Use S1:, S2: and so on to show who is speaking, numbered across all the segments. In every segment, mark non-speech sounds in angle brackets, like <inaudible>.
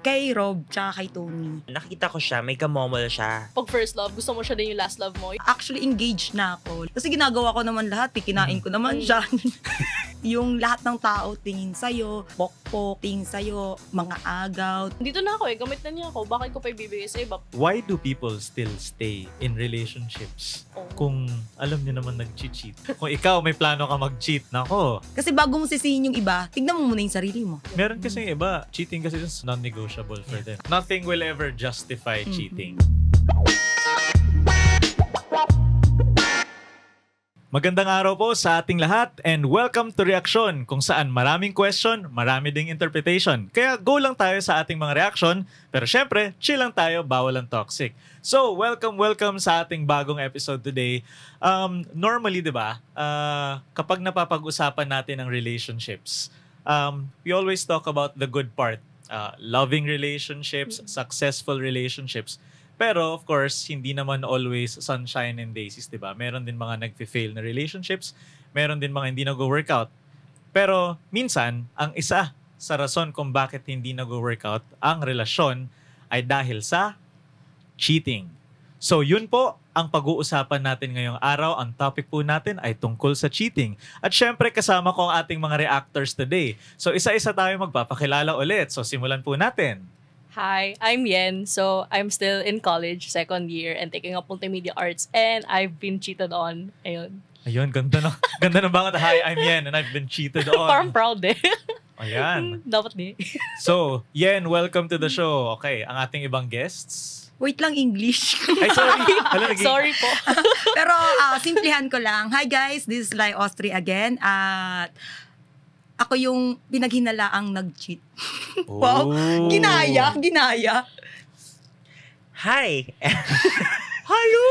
S1: Kay Rob, tsaka kay Tony.
S2: Nakita ko siya, may kamomol siya.
S1: Pag first love, gusto mo siya din yung last love mo. Actually, engaged na ako. Kasi ginagawa ko naman lahat, eh. kinain ko naman mm. siya. <laughs> yung lahat ng tao tingin sa'yo, pokpok, tingin sa'yo, mga agaw.
S3: Dito na ako eh, gamit na niya ako, bakit ko pa ibibigay sa iba?
S4: Why do people still stay in relationships oh. kung alam niya naman nag-cheat? kung ikaw may plano ka mag-cheat, nako.
S1: Kasi bago mo sisihin yung iba, tignan mo muna yung sarili mo.
S4: Meron kasi yung iba, cheating kasi is non-negotiable for yeah. them. Nothing will ever justify mm-hmm. cheating. Magandang araw po sa ating lahat and welcome to Reaction kung saan maraming question, marami ding interpretation. Kaya go lang tayo sa ating mga reaction pero syempre chill lang tayo, bawal ang toxic. So welcome, welcome sa ating bagong episode today. Um, normally di ba uh, kapag napapag-usapan natin ang relationships, um, we always talk about the good part. Uh, loving relationships, successful relationships. Pero of course, hindi naman always sunshine and daisies, 'di ba? Meron din mga nagfi-fail na relationships, meron din mga hindi nag-workout. Pero minsan, ang isa sa rason kung bakit hindi nag-workout ang relasyon ay dahil sa cheating. So yun po ang pag-uusapan natin ngayong araw. Ang topic po natin ay tungkol sa cheating. At syempre kasama ko ang ating mga reactors today. So isa-isa tayo magpapakilala ulit. So simulan po natin.
S3: Hi, I'm Yen. So I'm still in college, second year, and taking up multimedia arts. And I've been cheated on. Ayun.
S4: Ayun, ganda na. <laughs> ganda na bakit, hi, I'm Yen, and I've been cheated <laughs> on. Parang proud eh. Ayan. <laughs> Dapat ni. so, Yen, welcome to the show. Okay, ang ating ibang guests.
S1: Wait lang, English. Ay, sorry. Hala, naging... Sorry po. Pero, uh, ah, simplihan ko lang. Hi guys, this is Lai Austri again. At... Uh, ako yung pinaghinalaang nag-cheat.
S4: <laughs> Oh.
S2: Ginaya,
S1: ginaya.
S2: Hi. <laughs> Hello.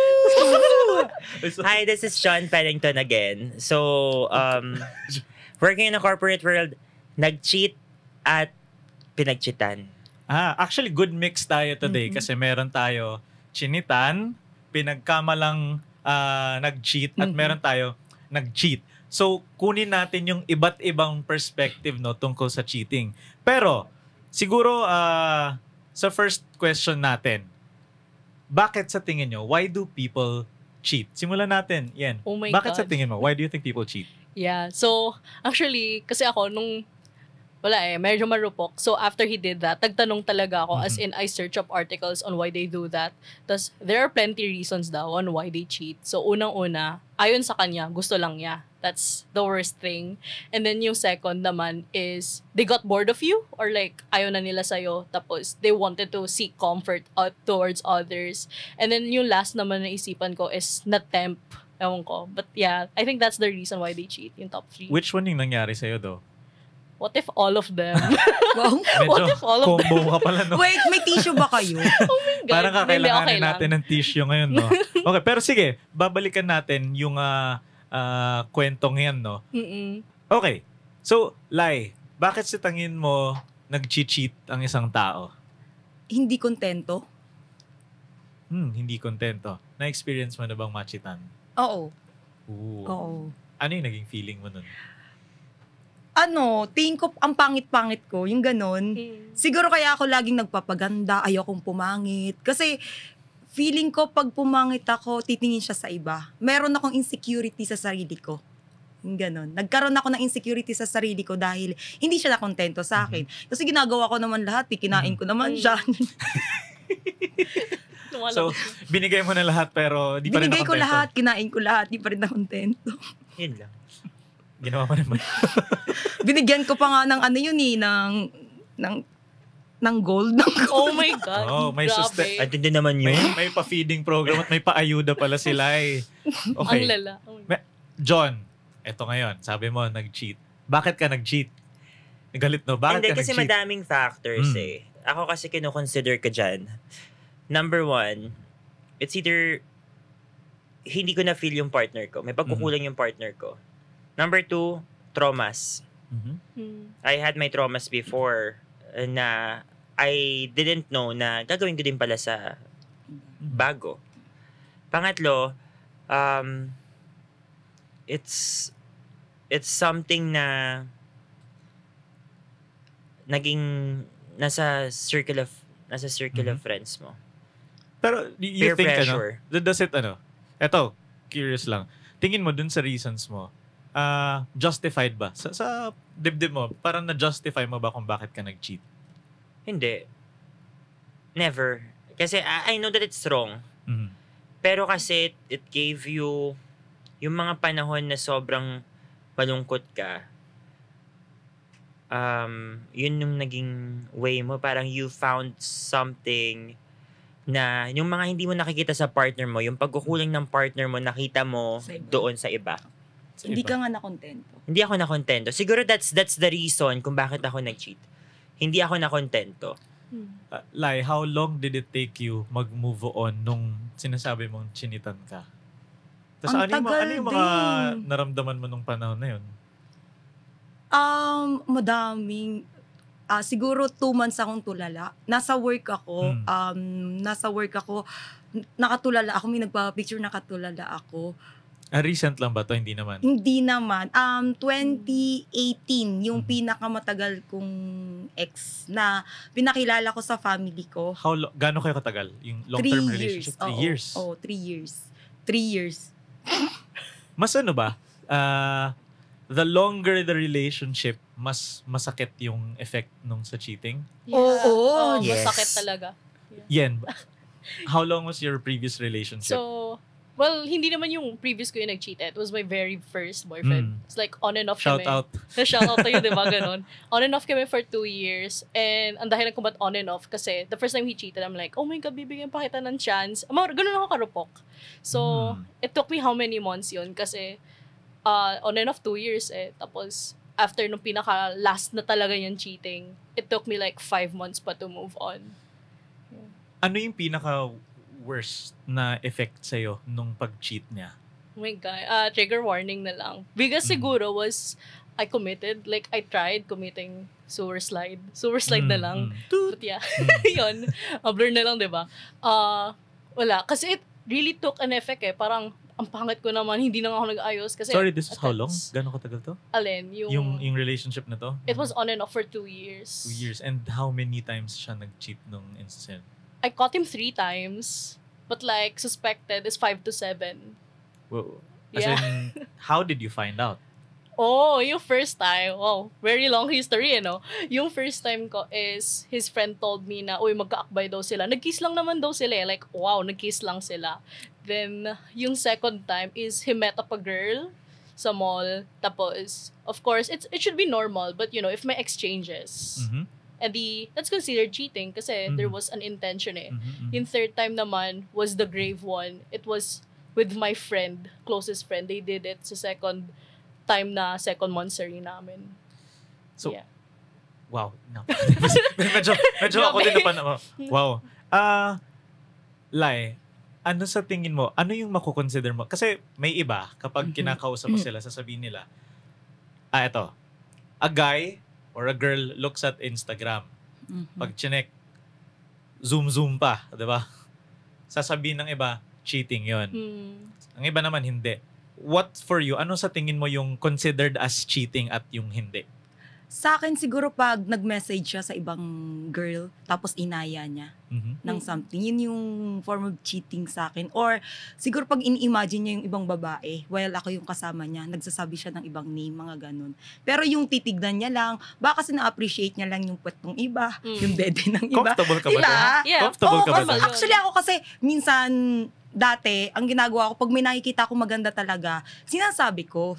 S2: <laughs> Hi, this is Sean Pennington again. So, um,
S4: working in a corporate world, nag-cheat at pinag-cheatan. Ah, actually good mix tayo today mm-hmm. kasi meron tayo chinitan, pinagkamalang uh, nag-cheat at mm-hmm. meron tayo nag-cheat. So, kunin natin yung iba't ibang perspective no tungkol sa cheating. Pero siguro uh, sa first question natin, bakit sa tingin nyo, why do people cheat? Simulan natin, yan. Oh my bakit God. sa tingin mo, why do you think people cheat?
S3: Yeah, so actually, kasi ako, nung wala eh, medyo marupok. So after he did that, tagtanong talaga ako mm-hmm. as in I search up articles on why they do that. Tapos there are plenty reasons daw on why they cheat. So unang-una, ayon sa kanya, gusto lang niya. That's the worst thing. And then yung second naman is they got bored of you or like ayaw na nila sa'yo. Tapos they wanted to seek comfort out towards others. And then yung last naman na isipan ko is na temp Ewan ko. But yeah, I think that's the reason why they cheat, yung top three. Which one
S4: yung nangyari sa'yo though?
S3: what if all of them? <laughs> wow. what if all of combo them? ka pala, no? Wait, may tissue ba kayo? <laughs> oh my
S1: God. Parang
S4: kakailanganin okay natin ng tissue ngayon, no? <laughs> Okay, pero sige, babalikan natin yung uh, uh, kwentong yan, no? Mm-mm. Okay, so, Lai, bakit si tangin mo nag-cheat ang isang tao?
S1: Hindi kontento.
S4: Hmm, hindi kontento. Na-experience mo na bang machitan? Oo. Ooh. Oo. Ano yung naging feeling mo nun?
S1: ano, tingin ko ang pangit-pangit ko, yung ganun. Mm. Siguro kaya ako laging nagpapaganda, ayokong pumangit. Kasi feeling ko pag pumangit ako, titingin siya sa iba. Meron akong insecurity sa sarili ko. Yung Ganon. Nagkaroon ako ng insecurity sa sarili ko dahil hindi siya nakontento sa akin. Mm-hmm. Kasi ginagawa ko naman lahat, eh. kinain ko naman mm siya. Mm-hmm.
S4: <laughs> so, binigay mo na lahat pero di pa rin nakontento? Binigay ko lahat,
S1: kinain ko lahat, di pa rin nakontento. Yun lang.
S4: Ginawa mo naman.
S1: <laughs> Binigyan ko pa nga ng ano yun eh, ng, ng ng gold.
S3: Ng gold. Oh my God. Oh, may suste-
S4: At hindi naman yun. May, may pa-feeding program at may pa-ayuda pala sila eh.
S3: <laughs> Okay. Ang lala. Oh
S4: John, eto ngayon, sabi mo, nag-cheat. Bakit ka nag-cheat? Galit no? Bakit hindi, ka kasi nag-cheat?
S2: madaming factors mm. eh. Ako kasi kinoconsider ka dyan. Number one, it's either hindi ko na feel yung partner ko. May pagkukulang mm-hmm. yung partner ko. Number two, traumas. Mm-hmm. I had my traumas before na I didn't know na gagawin ko din pala sa bago. Pangatlo, um, it's it's something na naging nasa circle of nasa circle mm-hmm. of friends mo.
S4: Pero you Peer think ano? pressure. ano? Does it ano? Eto, curious lang. Tingin mo dun sa reasons mo uh, justified ba? Sa, sa dibdib mo, parang na-justify mo ba kung bakit ka nag-cheat? Hindi.
S2: Never. Kasi I, know that it's wrong. Mm-hmm. Pero kasi it, it gave you yung mga panahon na sobrang malungkot ka. Um, yun yung naging way mo. Parang you found something na yung mga hindi mo nakikita sa partner mo, yung pagkukulang ng partner mo, nakita mo sa doon sa iba.
S1: So, hindi ka nga nakontento.
S2: Hindi ako nakontento. Siguro that's that's the reason kung bakit ako nag-cheat. Hindi ako nakontento.
S4: Hmm. Uh, Lai, how long did it take you mag-move on nung sinasabi mong chinitan ka?
S1: Tapos ano, yung, ano yung mga ano
S4: naramdaman mo nung panahon na yun?
S1: Um, madaming, uh, siguro two months akong tulala. Nasa work ako. Mm. Um, nasa work ako. Nakatulala ako. May nagpa-picture nakatulala ako.
S4: Ah, recent lang ba to? Hindi naman.
S1: Hindi naman. Um, 2018, yung mm pinakamatagal kong ex na pinakilala ko sa family ko. How
S4: lo- Gano'n kayo katagal? Yung long-term three relationship? Years. Three years? Oo, oh,
S1: three years. Three years. <laughs>
S4: mas ano ba? Uh, the longer the relationship, mas masakit yung effect nung sa cheating?
S1: Yeah. Oo. Oh,
S3: yes. Masakit talaga. Yeah. Yan.
S4: How long was your previous relationship?
S3: So, Well, hindi naman yung previous ko yung nag-cheat. It was my very first boyfriend. Mm. It's like on and off shout kami. Out. Na shout out. tayo, di ba? <laughs> Ganon. On and off kami for two years. And ang dahilan kung ba't on and off, kasi the first time he cheated, I'm like, oh my God, bibigyan pa kita ng chance. Ganun ako karupok. So, mm. it took me how many months yun? Kasi uh, on and off two years eh. Tapos, after nung pinaka last na talaga yung cheating, it took me like five months pa to move on.
S4: Ano yung pinaka worst na effect sa'yo nung pag-cheat niya?
S3: Oh my God. Uh, trigger warning na lang. Biggest mm. siguro was I committed. Like, I tried committing sewer slide. Sewer slide mm, na lang. Mm. But yeah, mm. <laughs> yun. Uh, blur na lang, di ba? Uh, wala. Kasi it really took an effect eh. Parang, ang pangit ko naman, hindi na ako nag-ayos. Kasi Sorry, this is how long? Gano'ng katagal to? Alin, yung, yung...
S4: Yung relationship na to?
S3: It was on and off for two years. Two years. And
S4: how many times siya nag-cheat
S3: nung instance? I caught him three times, but like suspected is five to seven.
S4: Whoa. As yeah. In, <laughs> how did you find out?
S3: Oh, yung first time. Wow, very long history, you know? Yung first time ko is, his friend told me na, uy, magkaakbay daw sila. Nag-kiss lang naman daw sila eh. Like, wow, nag-kiss lang sila. Then, yung second time is, he met up a girl sa mall. Tapos, of course, it's, it should be normal, but you know, if may exchanges. Mm-hmm And the, that's considered cheating kasi mm-hmm. there was an intention eh. Mm-hmm, mm-hmm. Yung third time naman was the grave one. It was with my friend, closest friend. They did it sa second time na second monthsary namin.
S4: So, yeah. wow. No. <laughs> medyo, medyo ako din napan. Oh. Wow. Ah, uh, Lai, ano sa tingin mo, ano yung makukonsider mo? Kasi may iba, kapag mm-hmm. kinakausap mo mm-hmm. sila, sasabihin nila, ah, ito, a guy or a girl looks at Instagram, mm-hmm. pag chinek, zoom-zoom pa, di ba? Sasabihin ng iba, cheating yon. Mm. Ang iba naman, hindi. What for you, ano sa tingin mo yung considered as cheating at yung hindi?
S1: Sa akin siguro pag nag-message siya sa ibang girl, tapos inaya niya mm-hmm. ng something. Yun yung form of cheating sa akin. Or siguro pag ini-imagine niya yung ibang babae, while ako yung kasama niya, nagsasabi siya ng ibang name, mga ganun. Pero yung titignan niya lang, baka kasi na-appreciate niya lang yung pet iba, mm. yung dede ng iba. Comfortable ka ba? Diba? Yeah. Comfortable Oo, ka ba? Actually ako kasi minsan dati, ang ginagawa ko, pag may nakikita ko maganda talaga, sinasabi ko,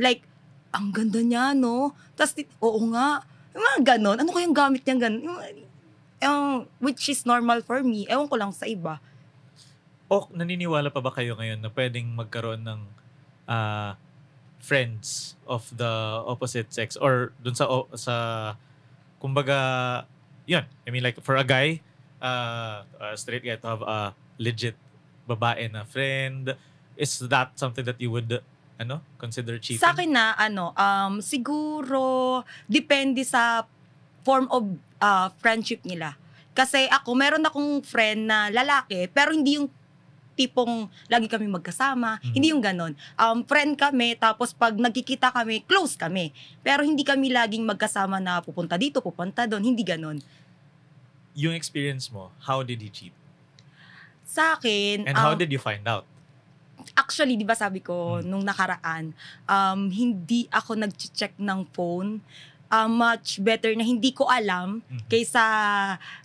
S1: like, ang ganda niya, no? Tapos, oo nga. Yung mga ganon. Ano kayang gamit niya ganon? Yung, which is normal for me. Ewan ko lang sa iba.
S4: O, oh, naniniwala pa ba kayo ngayon na pwedeng magkaroon ng uh, friends of the opposite sex? Or dun sa, o, sa kumbaga, yun. I mean, like, for a guy, uh, a straight guy to have a legit babae na friend, is that something that you would ano, consider cheating? Sa akin
S1: na, ano, um, siguro, depende sa form of uh, friendship nila. Kasi ako, meron akong friend na lalaki, pero hindi yung tipong lagi kami magkasama. Mm-hmm. Hindi yung ganun. Um, friend kami, tapos pag nagkikita kami, close kami. Pero hindi kami laging magkasama na pupunta dito, pupunta doon. Hindi ganun.
S4: Yung experience mo, how did he cheat?
S1: Sa akin... And um, how did you find out? actually, di ba sabi ko, hmm. nung nakaraan, um, hindi ako nag-check ng phone uh, much better na hindi ko alam hmm. kaysa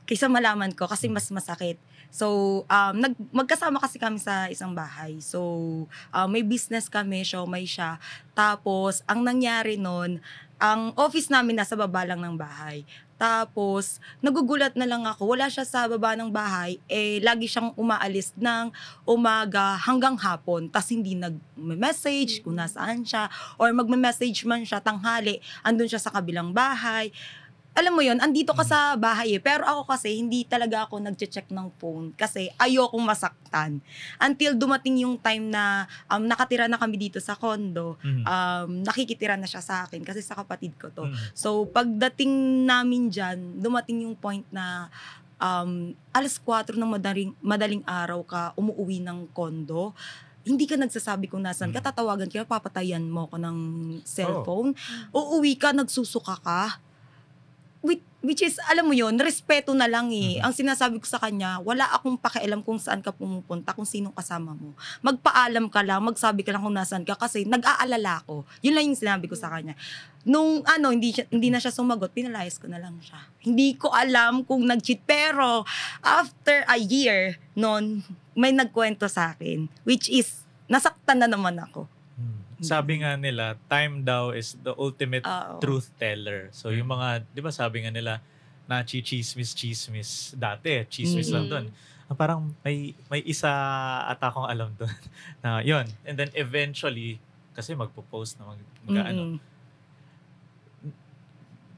S1: kaysa malaman ko kasi mas masakit. So, um, nag, magkasama kasi kami sa isang bahay. So, uh, may business kami, siya, may siya. Tapos, ang nangyari nun, ang office namin nasa baba lang ng bahay. Tapos, nagugulat na lang ako. Wala siya sa baba ng bahay. Eh, lagi siyang umaalis ng umaga hanggang hapon. Tapos hindi nag-message kung mm. nasaan siya. Or magme-message man siya tanghali. Andun siya sa kabilang bahay alam mo yon andito ka sa bahay eh. Pero ako kasi, hindi talaga ako nagche-check ng phone kasi ayokong masaktan. Until dumating yung time na um, nakatira na kami dito sa condo, mhm. um, nakikitira na siya sa akin kasi sa kapatid ko to. Mhm. So, pagdating namin dyan, dumating yung point na um, alas 4 ng madaling, madaling araw ka umuwi ng kondo, hindi ka nagsasabi kung nasan ka, mhm. tatawagan ka, papatayan mo ko ng oh. cellphone. Oh. Uuwi ka, nagsusuka ka which is, alam mo yon respeto na lang eh. Mm-hmm. Ang sinasabi ko sa kanya, wala akong pakialam kung saan ka pumupunta, kung sinong kasama mo. Magpaalam ka lang, magsabi ka lang kung nasaan ka kasi nag-aalala ako. Yun lang yung sinabi ko sa kanya. Nung ano, hindi, siya, hindi na siya sumagot, pinalayas ko na lang siya. Hindi ko alam kung nag-cheat. Pero, after a year noon, may nagkwento sa akin, which is, nasaktan na naman ako.
S4: Mm-hmm. sabi nga nila, time daw is the ultimate truth teller. So yung mm-hmm. mga, di ba sabi nga nila, na chismis chismis dati, chismis mm-hmm. lang doon. Ah, parang may may isa at akong alam doon <laughs> na yun. And then eventually kasi magpo-post na mag, mag mm-hmm. ano.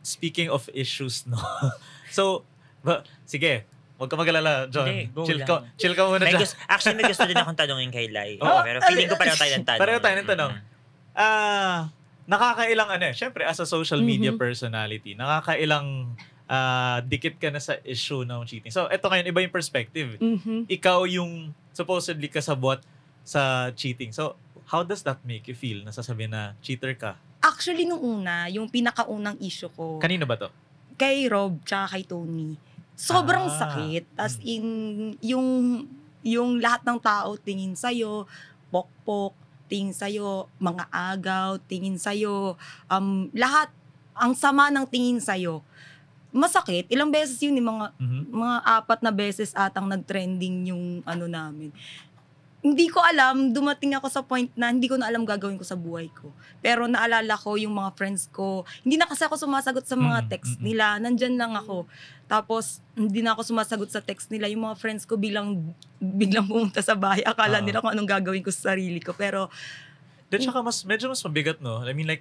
S4: Speaking of issues no. <laughs> so, ba, sige, Huwag ka magalala, John. Hindi, chill, ka, chill ka muna, John.
S2: actually, may gusto din akong tanongin kay Lai. <laughs> Oh, pero feeling ko pareho tayo ng tanong. Pareho
S4: tayo ng tanong. Ah, uh, nakakailang ano eh, syempre as a social mm-hmm. media mm-hmm. personality, nakakailang uh, dikit ka na sa issue ng cheating. So, eto ngayon, iba yung perspective. Mm-hmm. Ikaw yung supposedly kasabot sa cheating. So, how does that make you feel na sasabihin na cheater ka?
S1: Actually, nung una, yung pinakaunang issue ko. Kanino ba to? Kay Rob, tsaka kay Tony. Sobrang ah. sakit. As in, yung, yung lahat ng tao tingin sa'yo, pokpok, tingin sa'yo, mga agaw, tingin sa'yo, um, lahat, ang sama ng tingin sa'yo. Masakit. Ilang beses yun, yung eh, mga, mm-hmm. mga apat na beses atang nag-trending yung ano namin hindi ko alam, dumating ako sa point na hindi ko na alam gagawin ko sa buhay ko. Pero naalala ko yung mga friends ko. Hindi na kasi ako sumasagot sa mga mm, text mm, mm. nila. Nandyan lang ako. Tapos, hindi na ako sumasagot sa text nila. Yung mga friends ko bilang biglang pumunta sa bahay. Akala uh nila kung anong gagawin ko sa sarili ko. Pero,
S4: Then saka mas, medyo mas mabigat, no? I mean, like,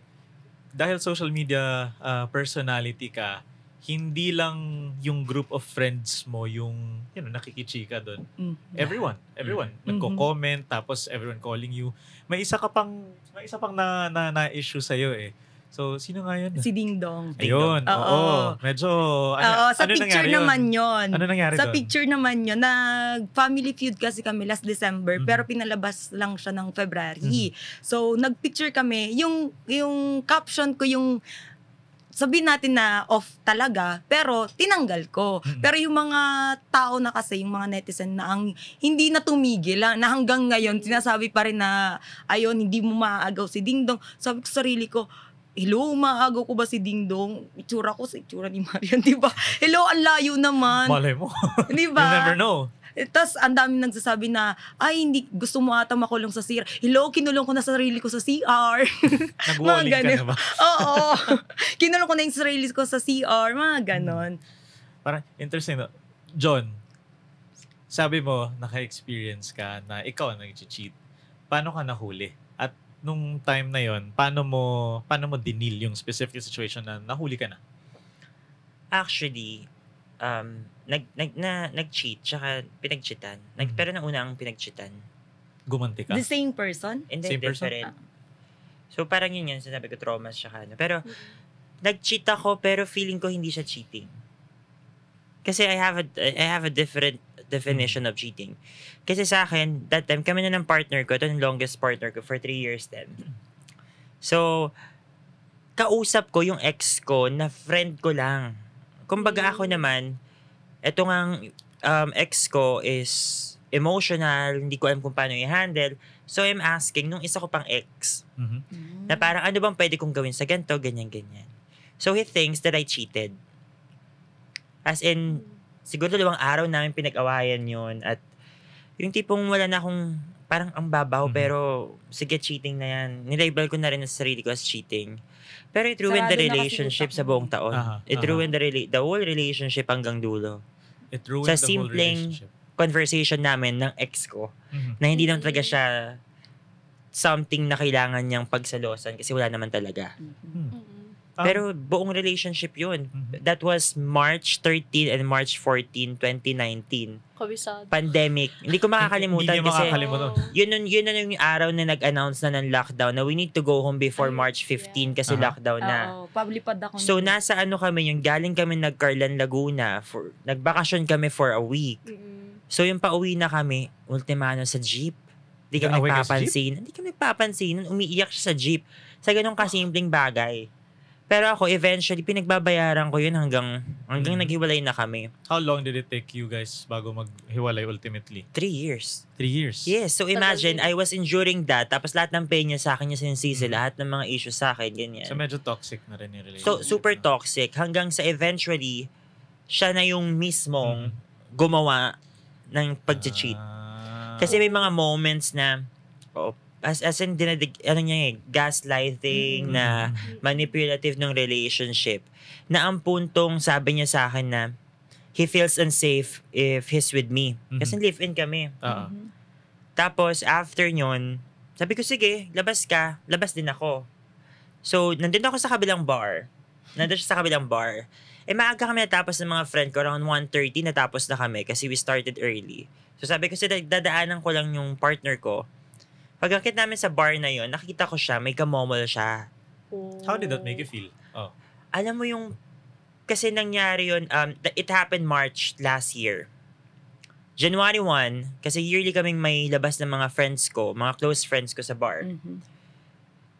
S4: dahil social media uh, personality ka, hindi lang yung group of friends mo yung you know, nakikichika doon. Mm-hmm. Everyone, everyone mm-hmm. nagko-comment tapos everyone calling you. May isa ka pang may isa pang na, na, na issue sa iyo eh. So, sino nga
S1: yun? Si Ding Dong. Ayun, oo. oo.
S4: Medyo, ano, oo, sa ano picture naman yun? Ano nangyari Sa doon? picture
S1: naman yun, nag-family feud kasi kami last December, mm-hmm. pero pinalabas lang siya ng February. Mm-hmm. So, nag-picture kami. Yung, yung caption ko, yung sabihin natin na off talaga, pero tinanggal ko. Mm-hmm. Pero yung mga tao na kasi, yung mga netizen na ang hindi na tumigil, ah, na hanggang ngayon, sinasabi pa rin na, ayun, hindi mo maaagaw si Dingdong. Sabi ko sarili ko, hello, umaagaw ko ba si Dingdong? Dong? Itsura ko sa itsura ni Marian, <laughs> di ba? Hello, ang layo naman. Malay mo. di ba? You never know. Tapos ang dami nagsasabi na, ay hindi, gusto mo ata makulong sa CR. Hello, kinulong ko na sarili ko sa CR. <laughs>
S4: Nag-walling ka na ba?
S1: <laughs> Oo. kinulong ko na yung sarili ko sa CR. Mga ganon.
S4: Hmm. Parang interesting. No? John, sabi mo, naka-experience ka na ikaw ang nag-cheat. Paano ka nahuli? At nung time na yon, paano mo paano mo dinil yung specific situation na nahuli ka na? Actually, um, nag nag
S2: na nag-cheat tsaka pinag-cheatan. Nag cheat saka pinagchitan. nag mm hmm pero nang una ang pinag Gumanti ka. The same person? Hindi, same different. Person? So parang yun yun sinabi ko trauma siya ano. Pero mm-hmm. nag-cheat ako pero feeling ko hindi siya cheating. Kasi I have a I have a different definition mm-hmm. of cheating. Kasi sa akin, that time kami na ng partner ko, ito yung longest partner ko for three years then. So, kausap ko yung ex ko na friend ko lang. Kumbaga mm-hmm. ako naman, ito nga um, ex ko is emotional, hindi ko alam kung paano i-handle. So I'm asking nung isa ko pang ex mm-hmm. Hmm. na parang ano bang pwede kong gawin sa ganito, ganyan, ganyan. So he thinks that I cheated. As in, siguro dalawang araw namin pinag-awayan yon at yung tipong wala na akong parang ang babaw mm-hmm. pero sige cheating na yan. Nilabel ko na rin sa sarili ko as cheating. Pero it ruined Sarado the relationship sa buong taon. Uh-huh. It uh-huh. the, rela- the whole relationship hanggang dulo.
S4: It ruined sa the simpleng
S2: conversation namin ng ex ko mm-hmm. na hindi naman talaga siya something na kailangan niyang pagsalosan kasi wala naman talaga.
S4: Mm-hmm. Mm-hmm.
S2: Ah. Pero buong relationship yun. Mm-hmm. That was March 13 and March 14, 2019. Kabisado. Pandemic. Hindi ko makakalimutan hindi kasi makakalimutan. yun nun, yun nun yung araw na nag-announce na ng lockdown na we need to go home before Ay, March 15 yeah. kasi uh-huh. lockdown na.
S3: Oo,
S1: pablipad ako. So nito.
S2: nasa ano kami yung galing kami nagcarlan Laguna for nagbakasyon kami for a week. Mm-hmm. So yung pauwi na kami, ultimano sa jeep. Hindi kami nagpapansin. Hindi kami nagpapansin. Umiiyak siya sa jeep. Sa ganun ah. kasimpleng bagay. Pero ako, eventually, pinagbabayaran ko yun hanggang, hanggang mm. naghiwalay na kami. How long did it take you guys bago maghiwalay ultimately? Three years. Three years? Yes. So imagine, I was enduring that. Tapos lahat ng pain niya sa akin, niya sinisisi. Mm. Lahat ng mga issues sa akin, ganyan. So medyo toxic na
S4: rin yung relationship.
S2: So super no? toxic. Hanggang sa eventually, siya na yung mismong mm. gumawa ng pag-cheat. Ah. Kasi may mga moments na, oh, as as in dinadig ano niya eh, gaslighting mm-hmm. na mm-hmm. manipulative ng relationship na ang puntong sabi niya sa akin na he feels unsafe if he's with me mm-hmm. kasi live-in kami uh-huh. tapos after nyon sabi ko sige labas ka labas din ako so nandun ako sa kabilang bar nandun siya sa kabilang bar eh maaga kami natapos ng mga friend ko around 1.30 natapos na kami kasi we started early so sabi ko, dadaanan ko lang yung partner ko Pagkakit namin sa bar na yon, nakita ko siya, may kamomol siya. Oh. How did that make you feel? Oh. Alam mo yung, kasi nangyari yon um, it happened March last year. January 1, kasi yearly kaming may labas ng mga friends ko, mga close friends ko sa bar. Mm-hmm.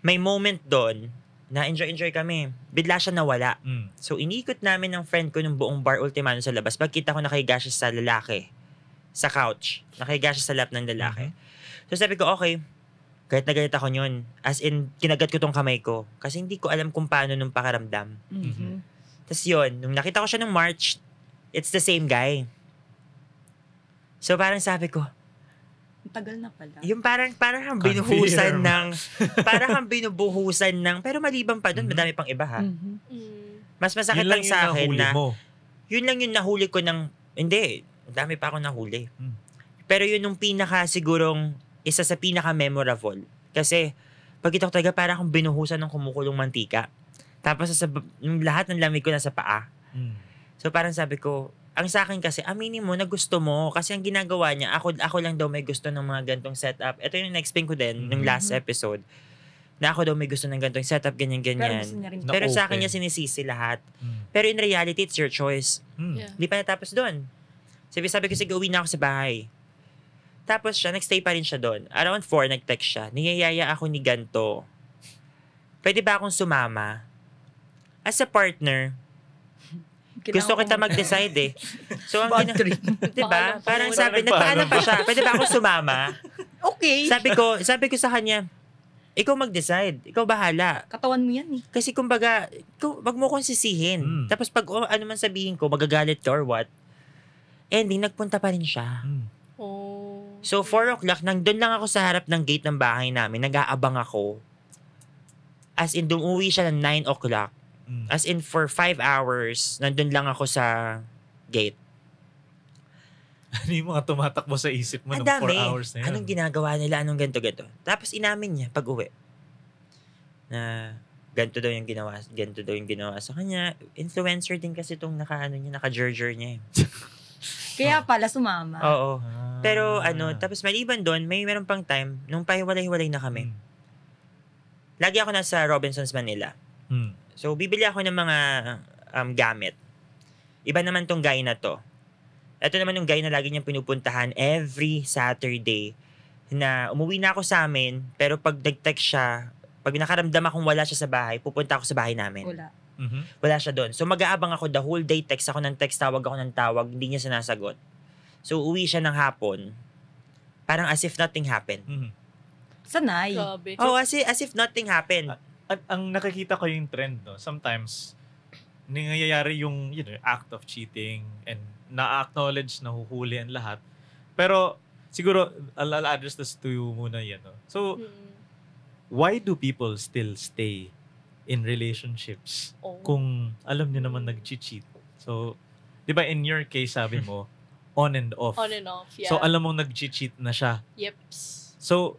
S2: May moment doon, na-enjoy-enjoy kami. Bigla siya nawala. Mm. So, iniikot namin ng friend ko ng buong bar Ultimano sa labas. Pagkita ko nakahiga siya sa lalaki. Sa couch. Nakahiga siya sa lap ng lalaki. Mm-hmm So sabi ko, okay, kahit nagalit ako yun. As in, kinagat ko tong kamay ko. Kasi hindi ko alam kung paano nung pakaramdam. Mm-hmm. Tapos yun, nung nakita ko siya nung March, it's the same guy. So parang sabi ko,
S1: tagal na pala.
S2: Yung parang parang kang binuhusan ng <laughs> parang kang binubuhusan ng pero maliban pa doon mm-hmm. madami pang iba ha. Mm-hmm. Mm. Mas masakit yun lang, lang sa akin na mo. yun lang yung nahuli ko ng hindi, madami pa ako nahuli. Mm. Pero yun yung pinaka sigurong isa sa pinaka-memorable. Kasi, pagkita ko talaga, para akong binuhusan ng kumukulong mantika. Tapos, sa, yung lahat ng lamig ko nasa paa. Mm. So, parang sabi ko, ang sa akin kasi, aminin mo na gusto mo. Kasi ang ginagawa niya, ako, ako lang daw may gusto ng mga gantong setup. Ito yung na-explain ko din, mm-hmm. nung hmm. last episode na ako daw may gusto ng ganito, setup, ganyan, ganyan. Pero, Pero sa akin niya sinisisi lahat. Mm. Pero in reality, it's your choice. Mm. Yeah. pa natapos doon. Sabi, sabi ko, sige, uwi na ako sa bahay. Tapos siya, nagstay pa rin siya doon. Around 4, nag-text siya. Niyayaya ako ni Ganto. Pwede ba akong sumama? As a partner, Kailangan gusto kita mag-decide eh. <laughs> So, ang gina- <laughs> diba? Parang sabi, nagpaalam pa siya. Pwede ba akong sumama? <laughs> Okay. Sabi ko, sabi ko sa kanya, ikaw mag-decide. Ikaw bahala. Katawan mo yan eh. Kasi kumbaga, ikaw, wag mo kong sisihin. Mm. Tapos pag oh, ano man sabihin ko, magagalit ka or what, ending, nagpunta pa rin siya. Mm. So, 4 o'clock, nandun lang ako sa harap ng gate ng bahay namin. Nag-aabang ako. As in, dumuwi siya ng 9 o'clock. Mm. As in, for 5 hours, nandun lang ako sa gate. Ano yung mga tumatakbo sa isip mo ng 4 hours na yun? Anong ginagawa nila? Anong ganto ganto Tapos inamin niya pag uwi. Na ganto daw yung ginawa, ganto daw yung ginawa sa kanya. Influencer din kasi itong naka, ano niya, naka-gerger niya eh. <laughs>
S1: Kaya ah. pala sumama.
S2: Oo. Ah. Pero ano, tapos maliban doon, may meron pang time nung pahiwalay-hiwalay na kami. Hmm. Lagi ako nasa Robinsons, Manila. Hmm. So, bibili ako ng mga um, gamit. Iba naman tong guy na to. Ito naman yung guy na lagi niyang pinupuntahan every Saturday na umuwi na ako sa amin, pero pag nag-text siya, pag nakaramdam akong wala siya sa bahay, pupunta ako sa bahay namin. Wala. Mm-hmm. Wala siya doon. So mag-aabang ako the whole day, text ako ng text, tawag ako ng tawag, hindi niya sinasagot. So uwi siya ng hapon, parang as if nothing happened. Mm-hmm.
S1: Sanay. Grabe.
S2: Oh, as if, as if nothing happened. At, at ang nakikita
S4: ko yung trend, no, sometimes, nangyayari yung you know, act of cheating and na-acknowledge, nahuhuli ang lahat. Pero, siguro, I'll, I'll address this to you muna yan. No? So, mm-hmm. why do people still stay in relationships oh. kung alam niyo naman nag-cheat. So, 'di ba in your case sabi mo <laughs> on and off. On and off, yeah. So alam mong nag-cheat na siya. Yep. So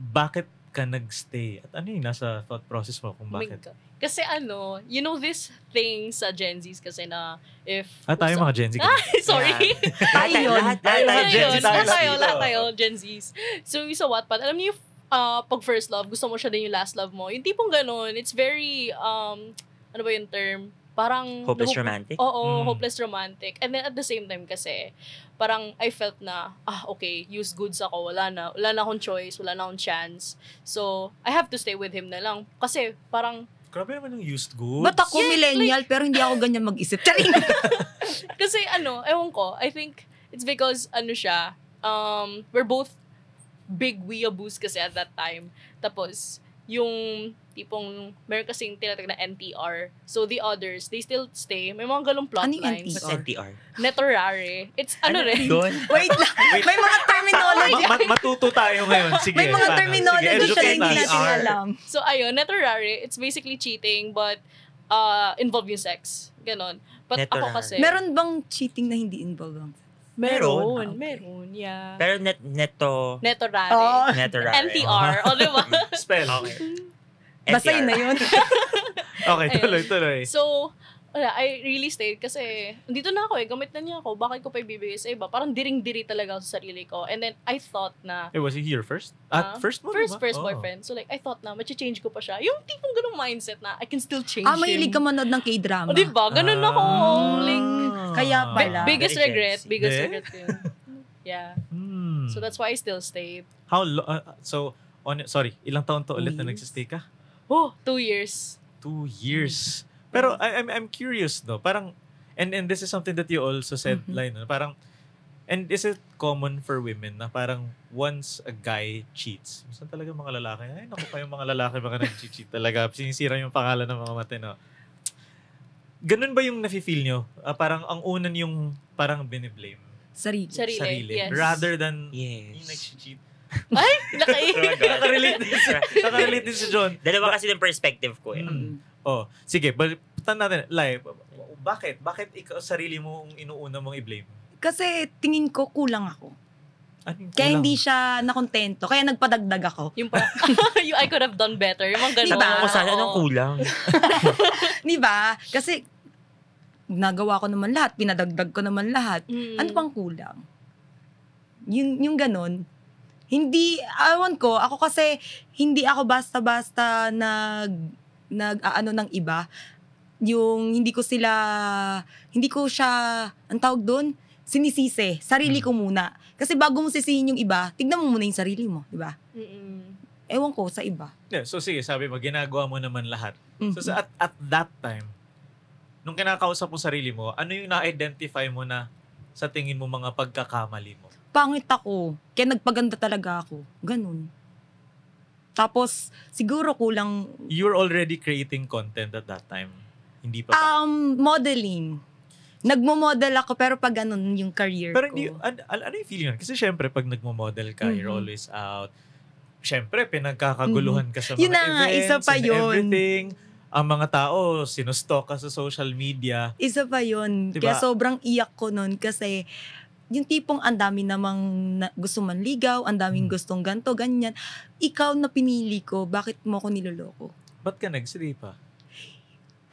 S4: bakit ka nagstay? At ano yung nasa thought process mo kung oh bakit? Oh
S3: kasi ano, you know this thing sa Gen Zs kasi na if...
S4: Ah, tayo mga Gen Z. Ah, sorry. Yeah. tayo yun. Lahat tayo,
S2: lahat tayo, lahat tayo, lahat tayo,
S3: Gen Zs. So, sa Wattpad, alam niyo yung uh, pag first love, gusto mo siya din yung last love mo. Yung tipong ganun, it's very, um, ano ba yung term? Parang... Hopeless ho- romantic? Oo, mm. hopeless romantic. And then at the same time kasi, parang I felt na, ah, okay, use goods ako. Wala na. Wala na akong choice. Wala na akong chance. So, I have to stay with him na lang. Kasi parang...
S1: Grabe naman yung used goods. Ba't ako yeah, millennial like, pero hindi ako ganyan mag-isip? <laughs>
S3: <laughs> kasi ano, ewan ko, I think it's because ano siya, um, we're both big weeaboos kasi at that time. Tapos, yung tipong meron kasing tinatag na NTR. So the others, they still stay. May mga galong plot ano lines. What's NTR? Netorare. It's ano, ano rin. Doon? <laughs> Wait lang. Wait. May mga terminology.
S4: ma- matuto tayo ngayon. Sige. May mga ah, terminology siya na hindi natin alam.
S3: So ayun, netorare, it's basically cheating but uh, involved yung sex. Ganon. But netorare. ako kasi... Meron
S1: bang cheating na hindi involved ang Meron.
S3: Meron, ah, meron yeah.
S2: Pero net, neto... Netorare. Oh. Netorare. MTR.
S3: O, oh, diba? Spell. Okay. Basta yun na yun. okay, tuloy, tuloy. So, wala, I really stayed kasi dito na ako eh, gamit na niya ako, bakit ko pa ibibigay sa iba? Parang diring-diri talaga sa sarili ko. And then I thought na... It
S4: was he here first? At ah, ah, first one? First, diba? first oh. boyfriend.
S3: So like, I thought na, machi change ko pa siya. Yung tipong ganung mindset na, I can still change Ah, mahilig ka
S1: manood ng k-drama. oh, diba? Ganun ah. ako.
S3: Like, Kaya pala. B- biggest regret. Biggest yeah. regret ko yun. <laughs> yeah. Mm. So that's why I still stayed.
S4: How long? Uh, so, on, sorry, ilang taon to ulit two na years? nagsistay ka?
S3: Oh, two years.
S4: Two years. Mm. Pero mm. I, I'm I'm curious though. parang and and this is something that you also said mm-hmm. line, parang and is it common for women na parang once a guy cheats, saan talaga mga lalaki? Ay, naku yung mga lalaki baka nag-cheat talaga. Sinisira yung pangalan ng mga no? Ganun ba yung nafe-feel nyo? Uh, parang ang unan yung parang biniblame.
S3: Sarili. Sarili, Sarili. Yes. Rather
S4: than yes. yung nag-cheat.
S3: Ay, <laughs> oh naka-relate
S2: din,
S4: <laughs> naka-relate din si
S2: John. Dalawa kasi yung perspective ko eh. Mm.
S4: Oh, sige, bal- tanong natin, Lai, bakit? Bakit ikaw sarili mo ang inuuna mong i-blame?
S1: Kasi tingin ko kulang ako. Anong Kaya kulang? hindi siya nakontento. Kaya nagpadagdag ako.
S3: Yung pa, <laughs> you, I could have done better. Yung mga gano'n. Diba? Ako sana ng kulang.
S1: <laughs> Di ba? Kasi, nagawa ko naman lahat. Pinadagdag ko naman lahat. Mm. Ano pang kulang? Yung, yung ganun. Hindi, awan ko, ako kasi, hindi ako basta-basta nag nag-aano ng iba. Yung hindi ko sila, hindi ko siya, ang tawag doon, sinisisi. Sarili ko hmm. muna. Kasi bago mo sisihin yung iba, tignan mo muna yung sarili mo, di ba? Mm-mm. Ewan ko sa iba.
S4: Yeah, so sige, sabi mo, ginagawa mo naman lahat. Mm-hmm. So at, at that time, nung kinakausap mo sarili mo, ano yung na-identify mo na sa tingin mo mga pagkakamali mo?
S1: Pangit ako. Kaya nagpaganda talaga ako. Ganun. Tapos, siguro kulang...
S4: You're already creating content at that time? Hindi pa pa.
S1: Um, modeling. Nagmo-model ako pero pag ganun yung career pero ko. Pero
S4: an, an, ano yung feeling nun? Kasi syempre pag nagmo-model ka, mm-hmm. you're always out. Syempre, pinagkakaguluhan mm-hmm. ka sa mga yun na, events nga, isa pa and yun. everything. Ang mga tao, sinustok ka sa social media.
S1: Isa pa yun. Diba? Kaya sobrang iyak ko nun kasi yung tipong ang dami namang na, gusto manligaw, ang daming hmm. gustong ganto, ganyan. Ikaw na pinili ko, bakit mo ako niloloko?
S4: Ba't ka nagsilipa?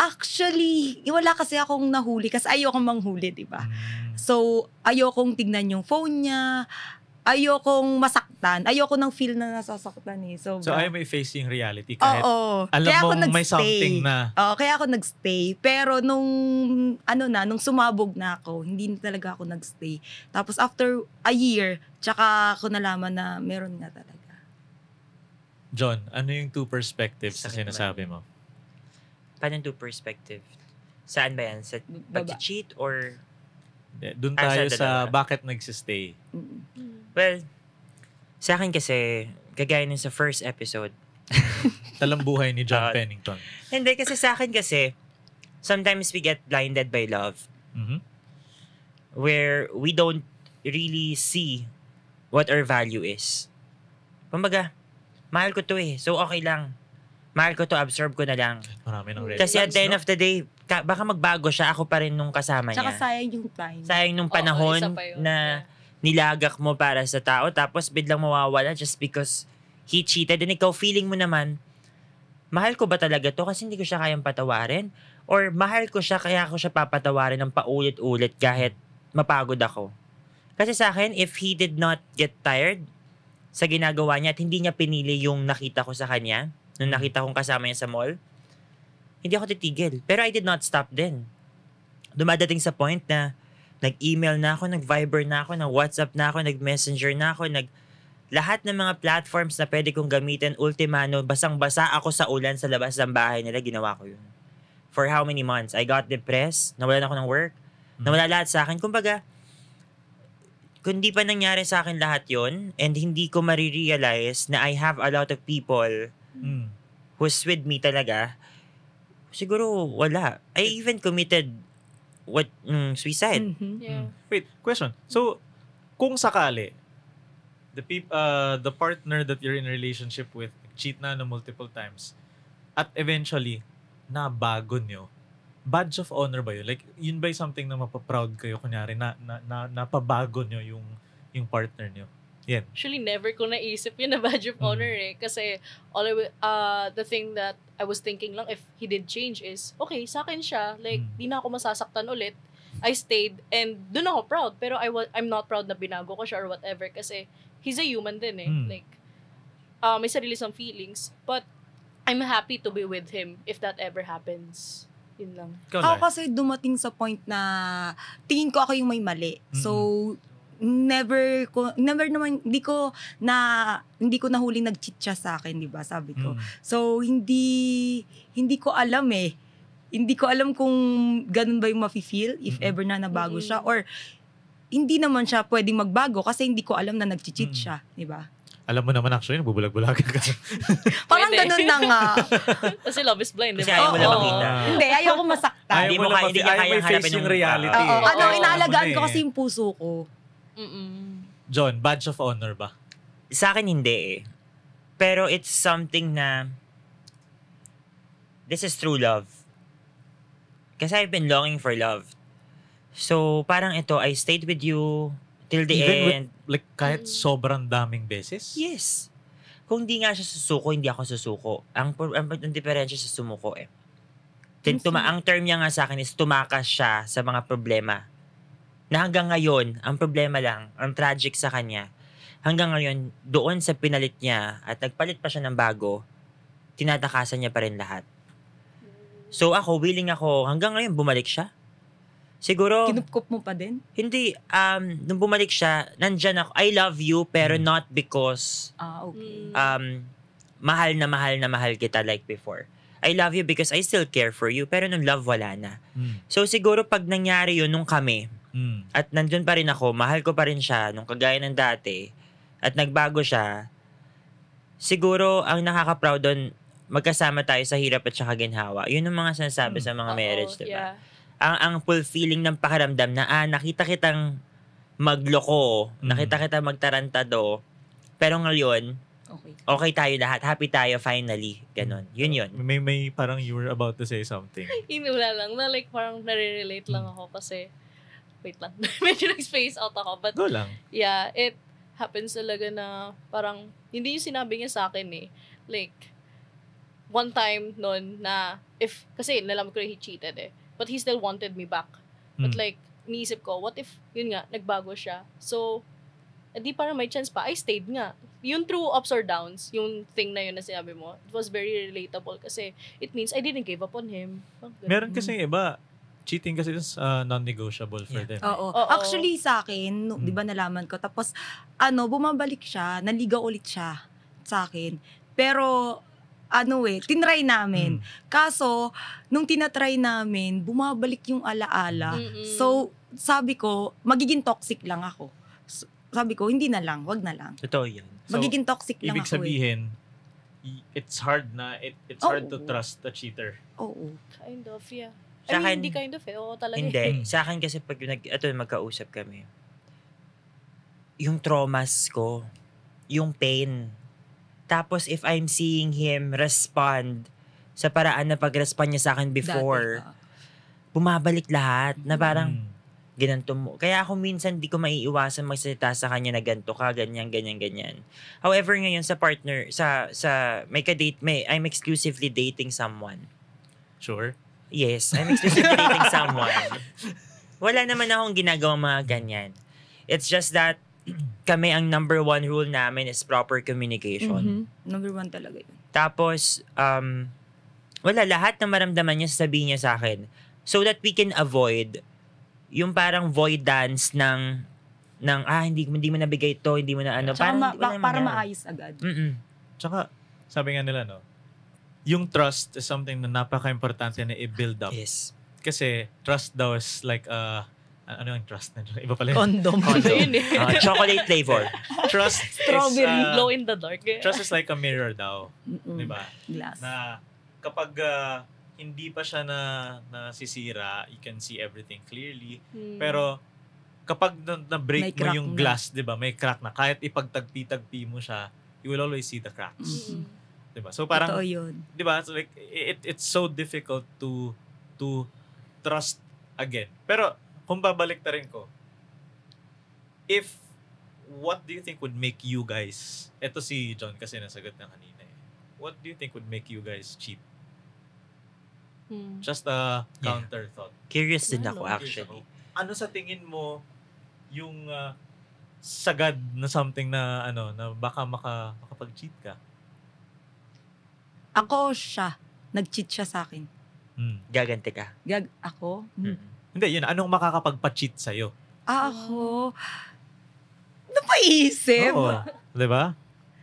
S1: Actually, wala kasi akong nahuli kasi ayoko manghuli, di ba? Hmm. So, ayokong tignan yung phone niya, ayokong masaktan. Ayoko nang feel na nasasaktan eh. So, so ayaw
S4: mo i-face yung reality kahit oo, alam kaya mong may something na.
S1: Oh, kaya ako nagstay. Pero nung, ano na, nung sumabog na ako, hindi na talaga ako nagstay. Tapos after a year, tsaka ako nalaman na meron nga talaga.
S4: John, ano yung two perspectives sa sinasabi mo? Paano two perspective?
S2: Saan ba yan? Sa pag-cheat or...
S4: Doon ah, tayo sa, sa bakit nagsistay.
S2: Mm-hmm. Well, sa akin kasi, kagaya nung sa first episode. <laughs> Talambuhay ni John uh, Pennington. Hindi, kasi sa akin kasi, sometimes we get blinded by love. Mm-hmm. Where we don't really see what our value is. Kumbaga, mahal ko to eh. So, okay lang. Mahal ko to, absorb ko na lang. Marami ng red Kasi at the end no? of the day, ka, baka magbago siya, ako pa rin nung kasama Tsaka niya. Tsaka
S1: sayang yung time. Sayang nung panahon Oo,
S2: na... Yeah nilagak mo para sa tao tapos biglang mawawala just because he cheated and ikaw feeling mo naman mahal ko ba talaga to kasi hindi ko siya kayang patawarin or mahal ko siya kaya ako siya papatawarin ng paulit-ulit kahit mapagod ako kasi sa akin if he did not get tired sa ginagawa niya at hindi niya pinili yung nakita ko sa kanya nung mm. nakita kong kasama niya sa mall hindi ako titigil pero I did not stop din dumadating sa point na nag-email na ako, nag-Viber na ako, nag-WhatsApp na ako, nag-Messenger na ako, nag lahat ng mga platforms na pwede kong gamitin, ultimano, basang-basa ako sa ulan sa labas ng bahay nila, ginawa ko yun. For how many months? I got depressed, nawalan ako ng work, hmm. nawala lahat sa akin. Kumbaga, kung di pa nangyari sa akin lahat yon and hindi ko marirealize na I have a lot of people mm. who's with me talaga, siguro wala. I even committed what mm, suicide. Mm-hmm. Mm. Yeah. Wait, question.
S4: So kung sakali the peop- uh, the partner that you're in a relationship with cheat na no multiple times at eventually nabago nyo badge of honor ba yun like yun ba something na mapaproud kayo kunyari na, na, na napabago nyo yung yung partner nyo Yeah.
S3: Actually, never ko naisip yun na badge of mm honor eh. Kasi all I, uh, the thing that I was thinking lang if he did change is, okay, sa akin siya. Like, mm di na ako masasaktan ulit. I stayed and doon ako proud. Pero I was, I'm not proud na binago ko siya or whatever kasi he's a human din eh. Mm. Like, uh, may sarili siyang feelings. But I'm happy to be with him if that ever happens. Yun lang. Ako kasi
S1: dumating sa point na tingin ko ako yung may mali. Mm-hmm. So, never ko never naman hindi ko na hindi ko nahuli nag-cheat sa akin, 'di ba? Sabi ko. Mm. So hindi hindi ko alam eh. Hindi ko alam kung ganun ba yung mafe-feel if mm-hmm. ever na nabago mm-hmm. siya or hindi naman siya pwedeng magbago kasi hindi ko alam na nagchichit cheat mm. siya, 'di ba?
S4: Alam mo naman actually, nagbubulag-bulagan ka. <laughs>
S3: Parang ganun na nga. <laughs> Kasi love is blind, di ba? Kasi ayaw mo lang makita. Hindi, ayaw ko masaktan.
S1: Ayaw mo lang makita. Ayaw mo yung face yung reality. Eh. Ano, inaalagaan ano ko eh. kasi yung puso ko. Mm-mm.
S2: John, badge of honor ba? Sa akin hindi eh. Pero it's something na this is true love. Kasi I've been longing for love. So parang ito, I stayed with you till the Even end. With, like kahit mm. sobrang daming beses? Yes. Kung di nga siya susuko, hindi ako susuko. Ang, ang, ang diferensya sa sumuko eh. Tuma- ang term niya nga sa akin is tumakas siya sa mga problema na hanggang ngayon, ang problema lang, ang tragic sa kanya, hanggang ngayon, doon sa pinalit niya at nagpalit pa siya ng bago, tinatakasan niya pa rin lahat. So ako, willing ako, hanggang ngayon bumalik siya. Siguro... Kinupkup mo pa din? Hindi. Um, nung bumalik siya, nandyan ako, I love you, pero mm. not because...
S1: Ah, okay.
S2: Hmm. Um, mahal na mahal na mahal kita like before. I love you because I still care for you, pero nung love, wala na. Mm. So siguro pag nangyari yun nung kami, Mm. At nandun pa rin ako, mahal ko pa rin siya nung kagaya ng dati at nagbago siya. Siguro ang nakaka-proud doon magkasama tayo sa hirap at sa ginhawa. Yun ang mga sinasabi mm. sa mga Uh-oh, marriage, di ba? Yeah. Ang ang fulfilling ng pakaramdam na ah, nakita kitang magloko, mm. nakita kita magtarantado, pero ngayon, okay. okay tayo lahat. Happy tayo finally. Ganon. Mm. Yun yun. May, may parang you were about to say something.
S3: Hindi, <laughs> wala lang. Na, like, parang nare-relate lang mm. ako kasi wait lang, <laughs> medyo nag-space out ako. But, Go lang. Yeah, it happens talaga na parang, hindi yung sinabi niya sa akin eh. Like, one time noon na, if, kasi nalaman ko na he cheated eh. But he still wanted me back. Mm. But hmm. like, niisip ko, what if, yun nga, nagbago siya. So, eh, di parang may chance pa. I stayed nga. Yung true ups or downs, yung thing na yun na sinabi mo, it was very relatable kasi it means I didn't give up on him. Meron kasi
S4: iba, cheating kasi is uh, non-negotiable for yeah. them.
S3: Oo. Oo. Actually sa akin,
S1: mm. 'di ba mm. nalaman ko tapos ano, bumabalik siya, naligaw ulit siya sa akin. Pero ano eh, tinry namin. Mm. Kaso nung tinatry namin, bumabalik yung alaala. Mm-mm. So sabi ko, magiging toxic lang ako. So, sabi ko, hindi na lang, wag na lang. Totoo 'yan. So, magiging toxic lang ibig ako. Ibig eh. sabihin,
S4: eh it's hard na it, it's oh, hard to trust the cheater. Oo. oh.
S3: Kind of, yeah. Sa akin, hindi kind of eh. Oo, talaga. Eh. Hindi.
S2: Sa akin kasi pag nag, ito, magkausap kami, yung traumas ko, yung pain, tapos if I'm seeing him respond sa paraan na pag-respond niya sa akin before, ah. bumabalik lahat na mm. parang mm. ginanto mo. Kaya ako minsan di ko maiiwasan magsalita sa kanya na ganto ka, ganyan, ganyan, ganyan. However, ngayon sa partner, sa, sa, may ka-date, may, I'm exclusively dating someone. Sure. Yes, I'm explicitly dating someone. Wala naman akong ginagawa mga ganyan. It's just that <clears throat> kami ang number one rule namin is proper communication.
S1: Mm-hmm. Number one talaga yun.
S2: Tapos, um, wala, lahat na maramdaman niya, sabihin niya sa akin. So that we can avoid yung parang void dance ng ng ah hindi hindi mo nabigay to, hindi mo na ano Tsaka para ma- para
S1: maayos agad.
S2: Mm. Tsaka
S4: sabi nga nila no, yung trust is something na napaka-importante na i-build up. Yes. Kasi trust daw is like uh, a ano yung trust na Iba pala yun. Condom. Condom. Ano yun Uh, chocolate flavor. trust Strawberry. Is, uh, in the dark. Eh. Trust is like a mirror daw. Mm-mm. Diba? Glass. Na kapag uh, hindi pa siya na nasisira, you can see everything clearly. Mm. Pero kapag na-break na mo yung na. glass, 'di ba? May crack na kahit ipagtagpi-tagpi mo siya, you will always see the cracks. Mm-hmm. 'di ba? So parang 'Di ba? So, like it it's so difficult to to trust again. Pero kung babalik ta rin ko, if what do you think would make you guys, eto si John kasi nasagot na kanina eh. What do you think would make you guys cheap? Hmm. Just a counter yeah. thought. Curious din ako actually. Ako. Ano sa tingin mo yung uh, sagad na something na ano na baka maka makapag-cheat ka?
S1: Ako siya. Nag-cheat siya sa akin.
S4: Mm. Gaganti ka.
S1: Gag ako? Mm. Mm.
S4: Hindi, yun. Anong makakapag-cheat sa'yo?
S1: Ah, ako?
S3: Napaisip. Oo.
S4: Di ba?